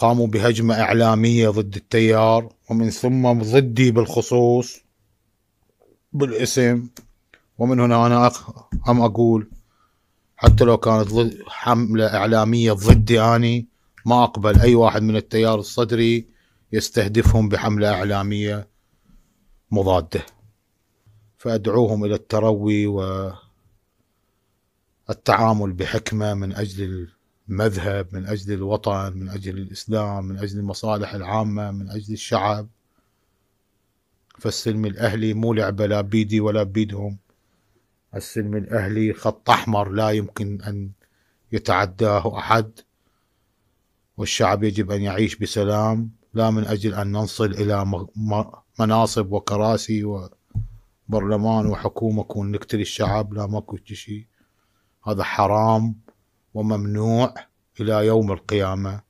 قاموا بهجمة إعلامية ضد التيار ومن ثم ضدي بالخصوص بالاسم ومن هنا أنا أم أقول حتى لو كانت ضد حملة إعلامية ضدي أني ما أقبل أي واحد من التيار الصدري يستهدفهم بحملة إعلامية مضادة فأدعوهم إلى التروي والتعامل بحكمة من أجل مذهب من أجل الوطن من أجل الإسلام من أجل المصالح العامة من أجل الشعب فالسلم الأهلي مو لعبة لا بيدي ولا بيدهم السلم الأهلي خط أحمر لا يمكن أن يتعداه أحد والشعب يجب أن يعيش بسلام لا من أجل أن ننصل إلى مناصب وكراسي وبرلمان وحكومة كون نقتل الشعب لا ماكو شيء هذا حرام وممنوع الى يوم القيامه